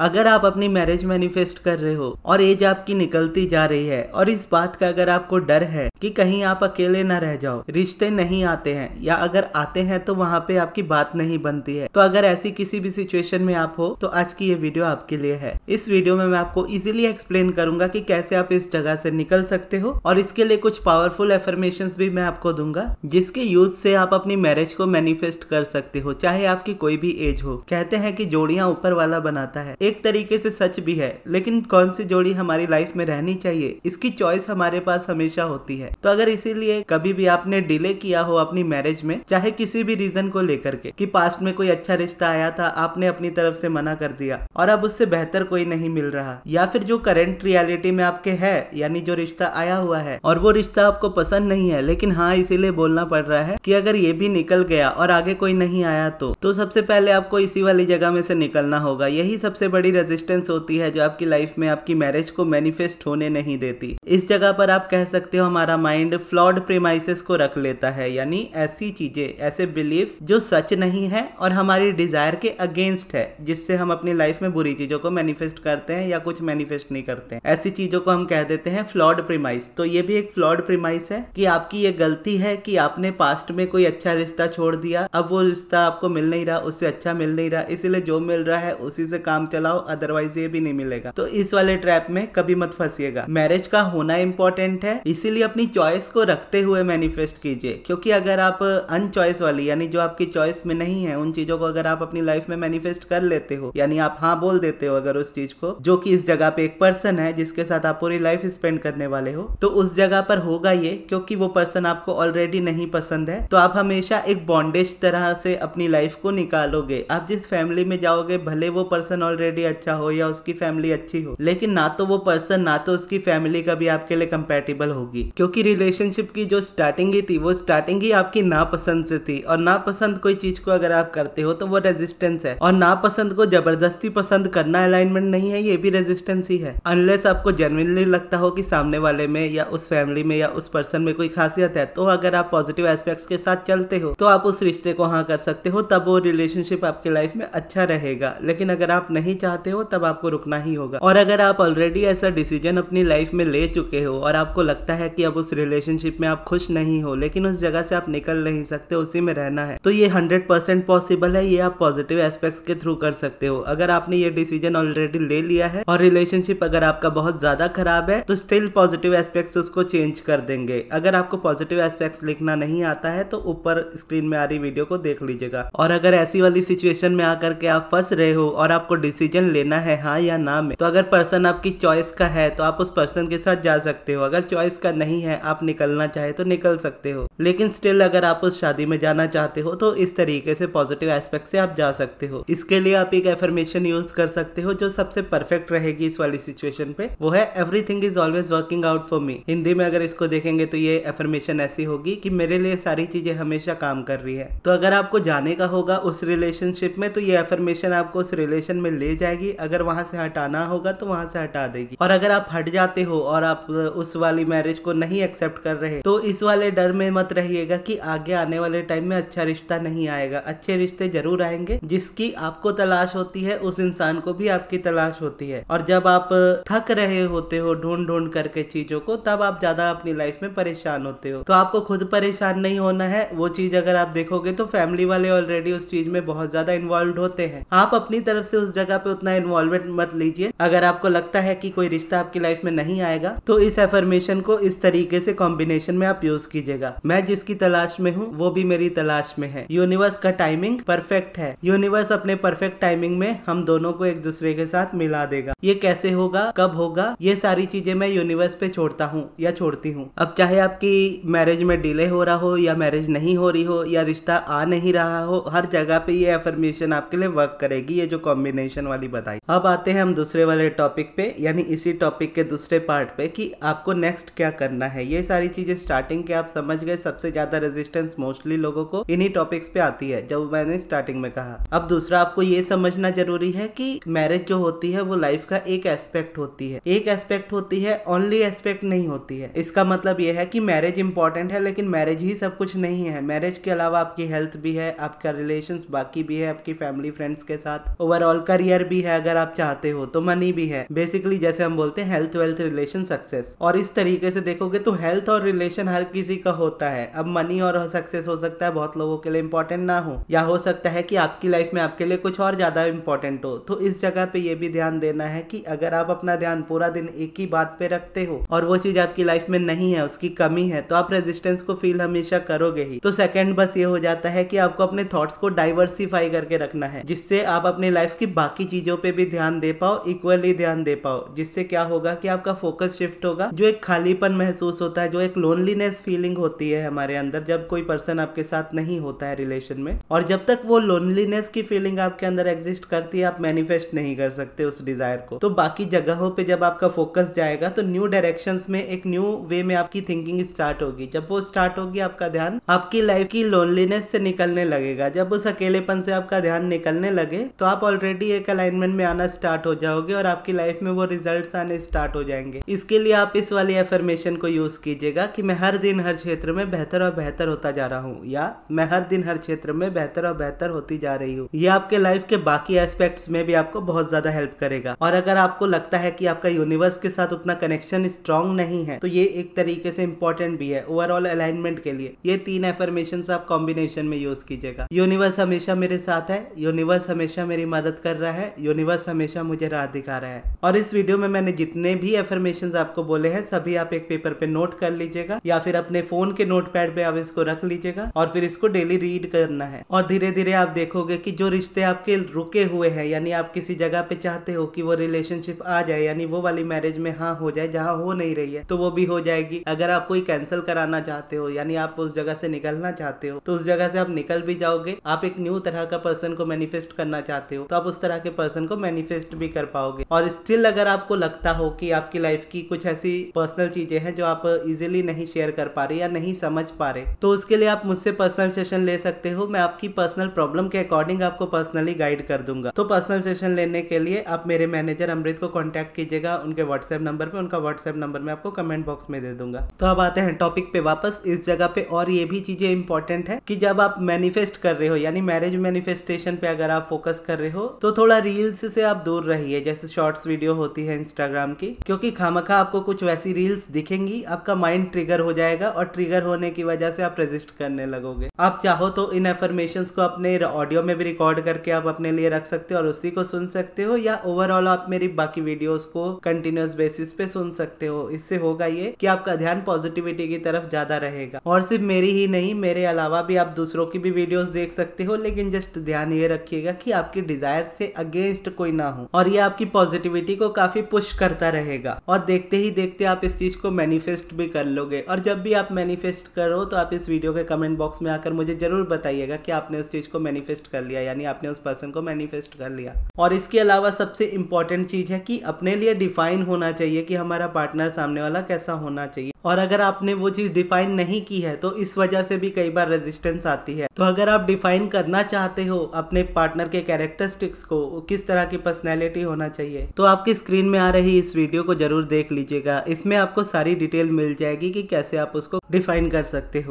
अगर आप अपनी मैरिज मैनिफेस्ट कर रहे हो और एज आपकी निकलती जा रही है और इस बात का अगर आपको डर है कि कहीं आप अकेले ना रह जाओ रिश्ते नहीं आते हैं या अगर आते हैं तो वहाँ पे आपकी बात नहीं बनती है तो अगर ऐसी किसी भी सिचुएशन में आप हो तो आज की ये वीडियो आपके लिए है इस वीडियो में मैं आपको इजिली एक्सप्लेन करूंगा की कैसे आप इस जगह से निकल सकते हो और इसके लिए कुछ पावरफुल एफर्मेशन भी मैं आपको दूंगा जिसके यूज से आप अपनी मैरिज को मैनिफेस्ट कर सकते हो चाहे आपकी कोई भी एज हो कहते हैं कि जोड़िया ऊपर वाला बनाता है एक तरीके से सच भी है लेकिन कौन सी जोड़ी हमारी लाइफ में रहनी चाहिए इसकी चॉइस हमारे पास हमेशा होती है तो अगर इसीलिए कभी भी आपने डिले किया हो अपनी मैरिज में चाहे किसी भी रीजन को लेकर के कि पास्ट में कोई अच्छा रिश्ता आया था आपने अपनी तरफ से मना कर दिया और अब उससे बेहतर कोई नहीं मिल रहा या फिर जो करेंट रियलिटी में आपके है यानी जो रिश्ता आया हुआ है और वो रिश्ता आपको पसंद नहीं है लेकिन हाँ इसीलिए बोलना पड़ रहा है कि अगर ये भी निकल गया और आगे कोई नहीं आया तो, तो सबसे पहले आपको इसी वाली जगह में से निकलना होगा यही सबसे बड़ी बड़ी रेजिस्टेंस होती है जो आपकी लाइफ में आपकी मैरिज को मैनिफेस्ट होने नहीं देती इस जगह पर आप कह सकते हो हमारा माइंड फ्लॉड प्रेमाइसिस को रख लेता है यानी ऐसी चीजें ऐसे बिलीव्स जो सच नहीं है और हमारी डिजायर के अगेंस्ट है जिससे हम अपनी लाइफ में बुरी चीजों को मैनिफेस्ट करते हैं या कुछ मैनिफेस्ट नहीं करते ऐसी चीजों को हम कह देते हैं फ्लॉड प्रीमाइस तो ये भी एक फ्लॉड प्रीमाइस है कि आपकी ये गलती है कि आपने पास्ट में कोई अच्छा रिश्ता छोड़ दिया अब वो रिश्ता आपको मिल नहीं रहा उससे अच्छा मिल नहीं रहा इसीलिए जो मिल रहा है उसी से काम चला लाओ अदरवाइज ये भी नहीं मिलेगा तो इस वाले ट्रैप में कभी मत फंसिएगा मैरिज का होना इंपॉर्टेंट है इसीलिए अपनी चॉइस को रखते हुए मैनिफेस्ट कीजिए क्योंकि अगर आप अनचॉइस वाली यानी जो आपकी चॉइस में नहीं है उन चीजों को अगर आप अपनी लाइफ में मैनिफेस्ट कर लेते हो यानी आप हाँ बोल देते हो अगर उस चीज को जो कि इस जगह पे एक पर्सन है जिसके साथ आप पूरी लाइफ स्पेंड करने वाले हो तो उस जगह पर होगा ये क्योंकि वो पर्सन आपको ऑलरेडी नहीं पसंद है तो आप हमेशा एक बॉन्डेज तरह से अपनी लाइफ को निकालोगे आप जिस फैमिली में जाओगे भले वो पर्सन ऑलरेडी पर्सनैलिटी अच्छा हो या उसकी फैमिली अच्छी हो लेकिन ना तो वो पर्सन ना तो उसकी फैमिली कभी आपके लिए कंपेटेबल होगी क्योंकि रिलेशनशिप की जो स्टार्टिंग ही थी वो स्टार्टिंग ही आपकी नापसंद से थी और नापसंद कोई चीज को अगर आप करते हो तो वो रेजिस्टेंस है और नापसंद को जबरदस्ती पसंद करना अलाइनमेंट नहीं है ये भी रेजिस्टेंस ही है अनलेस आपको जेनुअनली लगता हो कि सामने वाले में या उस फैमिली में या उस पर्सन में कोई खासियत है तो अगर आप पॉजिटिव एस्पेक्ट्स के साथ चलते हो तो आप उस रिश्ते को हाँ कर सकते हो तब वो रिलेशनशिप आपके लाइफ में अच्छा रहेगा लेकिन अगर आप नहीं चाहते हो तब आपको रुकना ही होगा और अगर आप ऑलरेडी ऐसा डिसीजन अपनी लाइफ में ले चुके हो और आपको लगता है कि अब उस रिलेशनशिप में आप खुश नहीं हो लेकिन उस जगह से आप निकल नहीं सकते उसी में रहना है तो ये हंड्रेड परसेंट पॉसिबल है ये आप पॉजिटिव एस्पेक्ट के थ्रू कर सकते हो अगर आपने ये डिसीजन ऑलरेडी ले लिया है और रिलेशनशिप अगर आपका बहुत ज्यादा खराब है तो स्टिल पॉजिटिव एस्पेक्ट उसको चेंज कर देंगे अगर आपको पॉजिटिव एस्पेक्ट्स लिखना नहीं आता है तो ऊपर स्क्रीन में आ रही वीडियो को देख लीजिएगा और अगर ऐसी वाली सिचुएशन में आकर के आप फंस रहे हो और आपको डिसीजन डिसीजन लेना है हाँ या ना में तो अगर पर्सन आपकी चॉइस का है तो आप उस पर्सन के साथ जा सकते हो अगर चॉइस का नहीं है आप निकलना चाहे तो निकल सकते हो लेकिन स्टिल अगर आप उस शादी में जाना चाहते हो तो इस तरीके से पॉजिटिव एस्पेक्ट से आप जा सकते हो इसके लिए आप एक एफर्मेशन यूज कर सकते हो जो सबसे परफेक्ट रहेगी इस वाली सिचुएशन पे वो है everything is always working out for me Hindi में अगर इसको देखेंगे तो ये एफर्मेशन ऐसी होगी कि मेरे लिए सारी चीजें हमेशा काम कर रही है तो अगर आपको जाने का होगा उस रिलेशनशिप में तो ये एफर्मेशन आपको उस रिलेशन में ले जाएगी अगर वहां से हटाना होगा तो वहां से हटा देगी और अगर आप हट जाते हो और आप उस वाली मैरिज को नहीं एक्सेप्ट कर रहे तो इस वाले डर में मत रहिएगा कि आगे आने वाले टाइम में अच्छा रिश्ता नहीं आएगा अच्छे रिश्ते जरूर आएंगे जिसकी आपको तलाश होती है उस इंसान को भी आपकी तलाश होती है और जब आप थक रहे होते हो ढूंढ ढूंढ करके चीजों को तब आप ज्यादा अपनी लाइफ में परेशान होते हो तो आपको खुद परेशान नहीं होना है वो चीज अगर आप देखोगे तो फैमिली वाले ऑलरेडी उस चीज में बहुत ज्यादा इन्वॉल्व होते हैं आप अपनी तरफ से उस जगह पे उतना इन्वॉल्वमेंट मत लीजिए अगर आपको लगता है कि कोई रिश्ता आपकी लाइफ में नहीं आएगा तो इस एफर्मेशन को इस तरीके से कॉम्बिनेशन में आप यूज कीजिएगा मैं जिसकी तलाश में हूँ वो भी मेरी तलाश में है यूनिवर्स का टाइमिंग परफेक्ट है यूनिवर्स अपने परफेक्ट टाइमिंग में हम दोनों को एक दूसरे के साथ मिला देगा ये कैसे होगा कब होगा ये सारी चीजें मैं यूनिवर्स पे छोड़ता हूँ या छोड़ती हूँ अब चाहे आपकी मैरिज में डिले हो रहा हो या मैरिज नहीं हो रही हो या रिश्ता आ नहीं रहा हो हर जगह पे ये एफर्मेशन आपके लिए वर्क करेगी ये जो कॉम्बिनेशन वाली वाली बताई अब आते हैं हम दूसरे वाले टॉपिक पे यानी इसी टॉपिक के दूसरे पार्ट पे कि आपको नेक्स्ट क्या करना है ये सारी चीजें स्टार्टिंग के आप समझ गए सबसे ज्यादा रेजिस्टेंस मोस्टली लोगों को इन्हीं टॉपिक्स पे आती है जब मैंने स्टार्टिंग में कहा अब दूसरा आपको ये समझना जरूरी है कि मैरिज जो होती है वो लाइफ का एक एस्पेक्ट होती है एक एस्पेक्ट होती है ओनली एस्पेक्ट नहीं होती है इसका मतलब यह है कि मैरिज इंपॉर्टेंट है लेकिन मैरिज ही सब कुछ नहीं है मैरिज के अलावा आपकी हेल्थ भी है आपका रिलेशन बाकी भी है आपकी फैमिली फ्रेंड्स के साथ ओवरऑल करियर भी है अगर आप चाहते हो तो मनी भी है बेसिकली जैसे हम बोलते हैं हेल्थ वेल्थ रिलेशन सक्सेस और इस तरीके से देखोगे तो हेल्थ और रिलेशन हर किसी का होता है अब मनी और सक्सेस हो सकता है बहुत लोगों के लिए इंपॉर्टेंट ना हो या हो सकता है कि आपकी लाइफ में आपके लिए कुछ और ज्यादा इंपॉर्टेंट हो तो इस जगह पे ये भी ध्यान देना है कि अगर आप अपना ध्यान पूरा दिन एक ही बात पे रखते हो और वो चीज आपकी लाइफ में नहीं है उसकी कमी है तो आप रेजिस्टेंस को फील हमेशा करोगे ही तो सेकेंड बस ये हो जाता है कि आपको अपने थॉट्स को डाइवर्सिफाई करके रखना है जिससे आप अपनी लाइफ की बाकी चीज चीज़ों पे भी ध्यान दे पाओ इक्वली ध्यान दे पाओ जिससे क्या होगा कि आपका फोकस शिफ्ट होगा जो एक खालीपन महसूस होता है जो एक लोनलीनेस फीलिंग होती है हमारे अंदर जब कोई पर्सन आपके साथ नहीं होता है रिलेशन में और जब तक वो लोनलीनेस की फीलिंग आपके अंदर एग्जिस्ट करती है आप मैनिफेस्ट नहीं कर सकते उस डिजायर को तो बाकी जगहों पर जब आपका फोकस जाएगा तो न्यू डायरेक्शन में एक न्यू वे में आपकी थिंकिंग स्टार्ट होगी जब वो स्टार्ट होगी आपका ध्यान आपकी लाइफ की लोनलीनेस से निकलने लगेगा जब उस अकेलेपन से आपका ध्यान निकलने लगे तो आप ऑलरेडी एक अलाइन अलाइनमेंट में आना स्टार्ट हो जाओगे और आपकी लाइफ में वो रिजल्ट आने स्टार्ट हो जाएंगे इसके लिए आप इस वाली एफर्मेशन को यूज कीजिएगा कि मैं हर दिन हर क्षेत्र में बेहतर और बेहतर होता जा रहा हूँ या मैं हर दिन हर क्षेत्र में बेहतर और बेहतर होती जा रही हूँ ये आपके लाइफ के बाकी एस्पेक्ट्स में भी आपको बहुत ज्यादा हेल्प करेगा और अगर आपको लगता है कि आपका यूनिवर्स के साथ उतना कनेक्शन स्ट्रांग नहीं है तो ये एक तरीके से इंपॉर्टेंट भी है ओवरऑल अलाइनमेंट के लिए ये तीन एफर्मेशन आप कॉम्बिनेशन में यूज कीजिएगा यूनिवर्स हमेशा मेरे साथ है यूनिवर्स हमेशा मेरी मदद कर रहा है यूनिवर्स हमेशा मुझे राह दिखा रहा है और इस वीडियो में मैंने जितने भी एफर्मेशन आपको बोले हैं सभी आप एक पेपर पे नोट कर लीजिएगा या फिर अपने फोन के नोट पैड पे आप इसको रख लीजिएगा और फिर इसको डेली रीड करना है और धीरे धीरे आप देखोगे की जो रिश्ते आपके रुके हुए हैं यानी आप किसी जगह पे चाहते हो कि वो रिलेशनशिप आ जाए यानी वो वाली मैरिज में हाँ हो जाए जहाँ हो नहीं रही है तो वो भी हो जाएगी अगर आप कोई कैंसिल कराना चाहते हो यानी आप उस जगह से निकलना चाहते हो तो उस जगह से आप निकल भी जाओगे आप एक न्यू तरह का पर्सन को मैनिफेस्ट करना चाहते हो तो आप उस तरह के पर्सन को मैनिफेस्ट भी कर पाओगे और स्टिल अगर आपको लगता हो कि आपकी लाइफ की कुछ ऐसी पर्सनल चीजें हैं जो आप इजिली नहीं शेयर कर पा रहे या नहीं समझ पा रहे तो उसके लिए आप मुझसे पर्सनल सेशन ले सकते हो मैं आपकी पर्सनल प्रॉब्लम के अकॉर्डिंग आपको पर्सनली गाइड कर दूंगा तो पर्सनल सेशन लेने के लिए आप मेरे मैनेजर अमृत को कॉन्टेक्ट कीजिएगा उनके व्हाट्सएप नंबर पर उनका व्हाट्सएप नंबर मैं आपको कमेंट बॉक्स में दे दूंगा तो अब आते हैं टॉपिक पे वापस इस जगह पे और ये भी चीजें इंपॉर्टेंट है कि जब आप मैनिफेस्ट कर रहे हो यानी मैरिज मैनिफेस्टेशन पे अगर आप फोकस कर रहे हो तो थोड़ा रील्स से आप दूर रहिए जैसे शॉर्ट्स वीडियो होती है इंस्टाग्राम की क्योंकि खामखा आपको कुछ वैसी रील्स दिखेंगी आपका माइंड ट्रिगर हो जाएगा और ट्रिगर होने की वजह से आप रेजिस्ट करने लगोगे आप चाहो तो इन एफर्मेशन को अपने ऑडियो में भी रिकॉर्ड करके आप अपने लिए रख सकते हो और उसी को सुन सकते हो या ओवरऑल आप मेरी बाकी वीडियोस को कंटिन्यूस बेसिस पे सुन सकते हो इससे होगा ये कि आपका ध्यान पॉजिटिविटी की तरफ ज्यादा रहेगा और सिर्फ मेरी ही नहीं मेरे अलावा भी आप दूसरों की भी वीडियोस देख सकते हो लेकिन जस्ट ध्यान ये रखिएगा कि आपकी डिजायर से अगे अगेंस्ट कोई ना हो और ये आपकी पॉजिटिविटी को काफी पुश करता रहेगा और देखते ही देखते आप इस चीज को मैनिफेस्ट भी कर लोगे और जब भी आप मैनिफेस्ट करो तो आप इस वीडियो के कमेंट बॉक्स में आकर मुझे जरूर बताइएगा कि आपने उस चीज को मैनिफेस्ट कर लिया यानी आपने उस पर्सन को मैनिफेस्ट कर लिया और इसके अलावा सबसे इंपॉर्टेंट चीज है कि अपने लिए डिफाइन होना चाहिए कि हमारा पार्टनर सामने वाला कैसा होना चाहिए और अगर आपने वो चीज़ डिफाइन नहीं की है तो इस वजह से भी कई बार रेजिस्टेंस आती है तो अगर आप डिफाइन करना चाहते हो अपने पार्टनर के कैरेक्टरिस्टिक्स को किस तरह की पर्सनैलिटी होना चाहिए तो आपकी स्क्रीन में आ रही इस वीडियो को जरूर देख लीजिएगा इसमें आपको सारी डिटेल मिल जाएगी कि कैसे आप उसको डिफाइन कर सकते हो